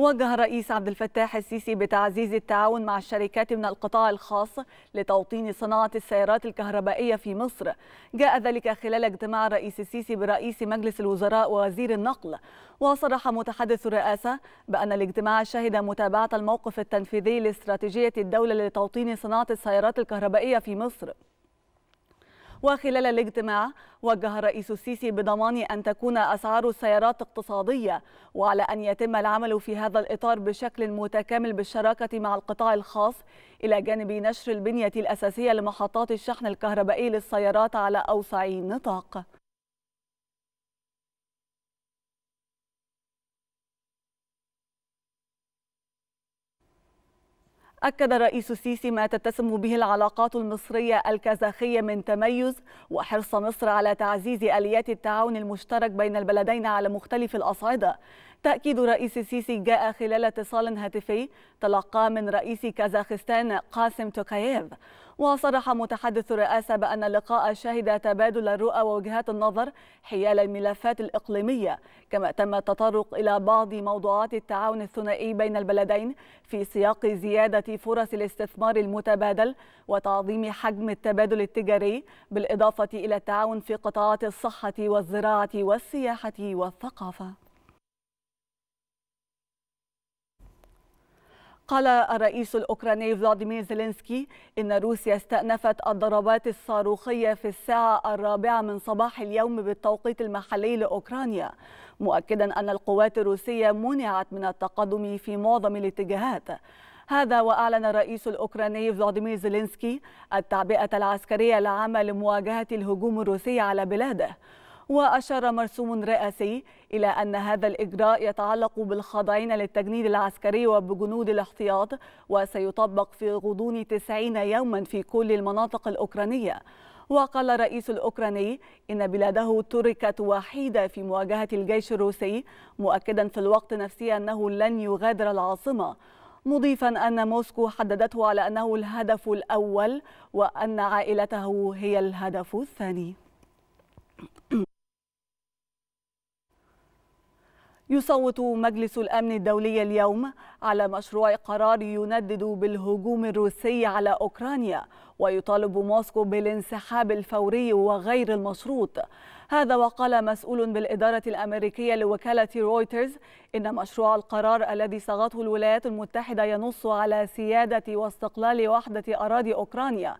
وجه الرئيس عبد الفتاح السيسي بتعزيز التعاون مع الشركات من القطاع الخاص لتوطين صناعة السيارات الكهربائية في مصر جاء ذلك خلال اجتماع الرئيس السيسي برئيس مجلس الوزراء ووزير النقل وصرح متحدث الرئاسة بأن الاجتماع شهد متابعة الموقف التنفيذي لاستراتيجية الدولة لتوطين صناعة السيارات الكهربائية في مصر وخلال الاجتماع وجه الرئيس السيسي بضمان أن تكون أسعار السيارات اقتصادية وعلى أن يتم العمل في هذا الإطار بشكل متكامل بالشراكة مع القطاع الخاص إلى جانب نشر البنية الأساسية لمحطات الشحن الكهربائي للسيارات على أوسع نطاق أكد الرئيس السيسي ما تتسم به العلاقات المصرية الكازاخية من تميز وحرص مصر على تعزيز آليات التعاون المشترك بين البلدين على مختلف الأصعدة تأكيد رئيس السيسي جاء خلال اتصال هاتفي تلقى من رئيس كازاخستان قاسم توكاييف وصرح متحدث الرئاسة بأن اللقاء شهد تبادل الرؤى ووجهات النظر حيال الملفات الإقليمية كما تم التطرق إلى بعض موضوعات التعاون الثنائي بين البلدين في سياق زيادة فرص الاستثمار المتبادل وتعظيم حجم التبادل التجاري بالإضافة إلى التعاون في قطاعات الصحة والزراعة والسياحة والثقافة قال الرئيس الأوكراني فلاديمير زيلينسكي إن روسيا استأنفت الضربات الصاروخية في الساعة الرابعة من صباح اليوم بالتوقيت المحلي لأوكرانيا مؤكدا أن القوات الروسية منعت من التقدم في معظم الاتجاهات هذا وأعلن الرئيس الأوكراني فلاديمير زيلينسكي التعبئة العسكرية العامة لمواجهة الهجوم الروسي على بلاده وأشار مرسوم رئاسي إلى أن هذا الإجراء يتعلق بالخاضعين للتجنيد العسكري وبجنود الاحتياط وسيطبق في غضون 90 يوما في كل المناطق الأوكرانية وقال الرئيس الأوكراني إن بلاده تركت وحيدة في مواجهة الجيش الروسي مؤكدا في الوقت نفسه أنه لن يغادر العاصمة مضيفا أن موسكو حددته على أنه الهدف الأول وأن عائلته هي الهدف الثاني يصوت مجلس الأمن الدولي اليوم على مشروع قرار يندد بالهجوم الروسي على أوكرانيا ويطالب موسكو بالانسحاب الفوري وغير المشروط هذا وقال مسؤول بالإدارة الأمريكية لوكالة رويترز إن مشروع القرار الذي صاغته الولايات المتحدة ينص على سيادة واستقلال وحدة أراضي أوكرانيا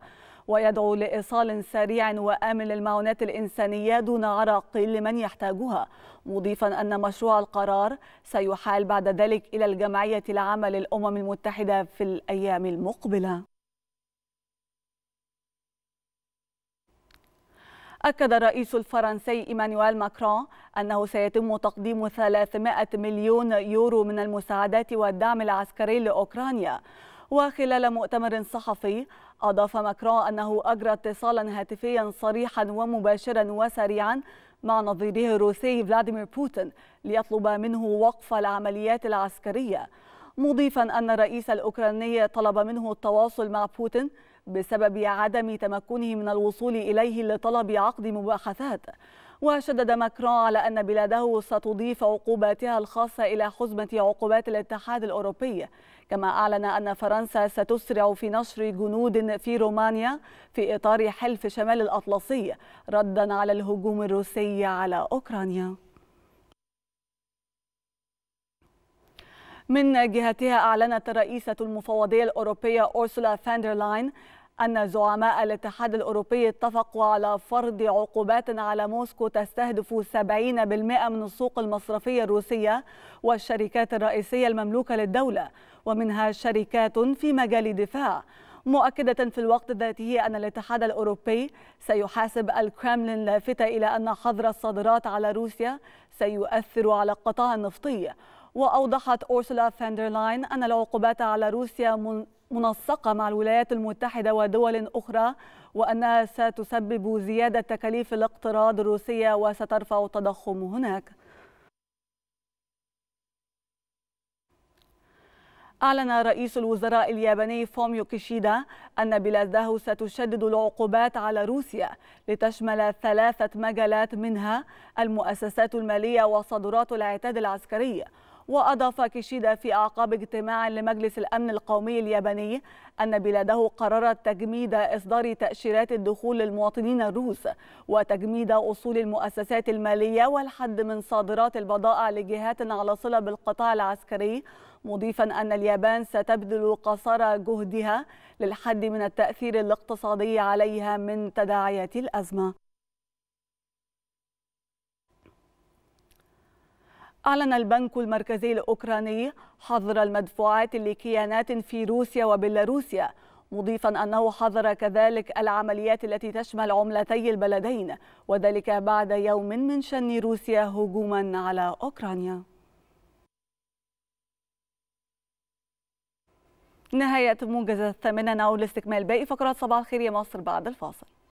ويدعو لإيصال سريع وآمن للمعونات الإنسانية دون عرق لمن يحتاجها مضيفا أن مشروع القرار سيحال بعد ذلك إلى الجمعية العامة للأمم المتحدة في الأيام المقبلة أكد الرئيس الفرنسي إيمانويل ماكرون أنه سيتم تقديم 300 مليون يورو من المساعدات والدعم العسكري لأوكرانيا وخلال مؤتمر صحفي أضاف ماكرون أنه أجرى اتصالا هاتفيا صريحا ومباشرا وسريعا مع نظيره الروسي فلاديمير بوتين ليطلب منه وقف العمليات العسكرية مضيفا أن الرئيس الأوكراني طلب منه التواصل مع بوتين بسبب عدم تمكنه من الوصول إليه لطلب عقد مباحثات وشدد ماكرون على أن بلاده ستضيف عقوباتها الخاصة إلى حزمة عقوبات الاتحاد الأوروبي كما أعلن أن فرنسا ستسرع في نشر جنود في رومانيا في إطار حلف شمال الأطلسي ردا على الهجوم الروسي على أوكرانيا من جهتها أعلنت رئيسة المفوضية الأوروبية أورسولا فاندرلاين أن زعماء الاتحاد الأوروبي اتفقوا على فرض عقوبات على موسكو تستهدف 70% من السوق المصرفية الروسية والشركات الرئيسية المملوكة للدولة ومنها شركات في مجال دفاع مؤكدة في الوقت ذاته أن الاتحاد الأوروبي سيحاسب الكرملين لافتة إلى أن حظر الصادرات على روسيا سيؤثر على القطاع النفطي وأوضحت أورسولا فاندرلاين أن العقوبات على روسيا منسقة مع الولايات المتحدة ودول أخرى وأنها ستسبب زيادة تكاليف الاقتراض الروسية وسترفع التضخم هناك أعلن رئيس الوزراء الياباني فوميو كيشيدا أن بلاده ستشدد العقوبات على روسيا لتشمل ثلاثة مجالات منها المؤسسات المالية وصادرات العتاد العسكري وأضاف كيشيدا في أعقاب اجتماع لمجلس الأمن القومي الياباني أن بلاده قررت تجميد إصدار تأشيرات الدخول للمواطنين الروس وتجميد أصول المؤسسات المالية والحد من صادرات البضائع لجهات على صلة بالقطاع العسكري مضيفا أن اليابان ستبذل قصارى جهدها للحد من التأثير الاقتصادي عليها من تداعيات الأزمة أعلن البنك المركزي الأوكراني حظر المدفوعات لكيانات في روسيا وبيلاروسيا مضيفا أنه حظر كذلك العمليات التي تشمل عملتي البلدين وذلك بعد يوم من شن روسيا هجوما على أوكرانيا نهاية موجز الثامنة نعود لاستكمال باقي فقرات صباح الخير يا مصر بعد الفاصل